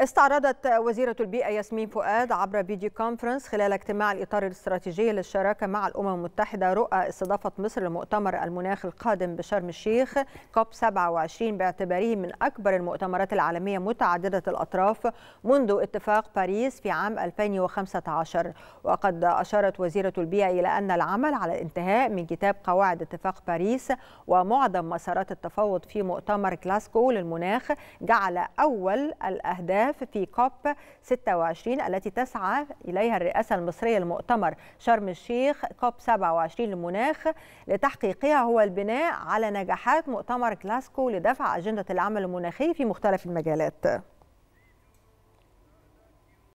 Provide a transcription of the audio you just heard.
استعرضت وزيرة البيئة ياسمين فؤاد عبر فيديو كونفرنس خلال اجتماع الإطار الاستراتيجي للشراكة مع الأمم المتحدة رؤى استضافة مصر لمؤتمر المناخ القادم بشرم الشيخ كوب 27 باعتباره من أكبر المؤتمرات العالمية متعددة الأطراف منذ اتفاق باريس في عام 2015 وقد أشارت وزيرة البيئة إلى أن العمل على الانتهاء من كتاب قواعد اتفاق باريس ومعظم مسارات التفاوض في مؤتمر كلاسكو للمناخ جعل أول الأهداف الاهداف في كوب 26 التي تسعى إليها الرئاسة المصرية لمؤتمر شرم الشيخ كوب 27 للمناخ لتحقيقها هو البناء على نجاحات مؤتمر كلاسكو لدفع أجندة العمل المناخي في مختلف المجالات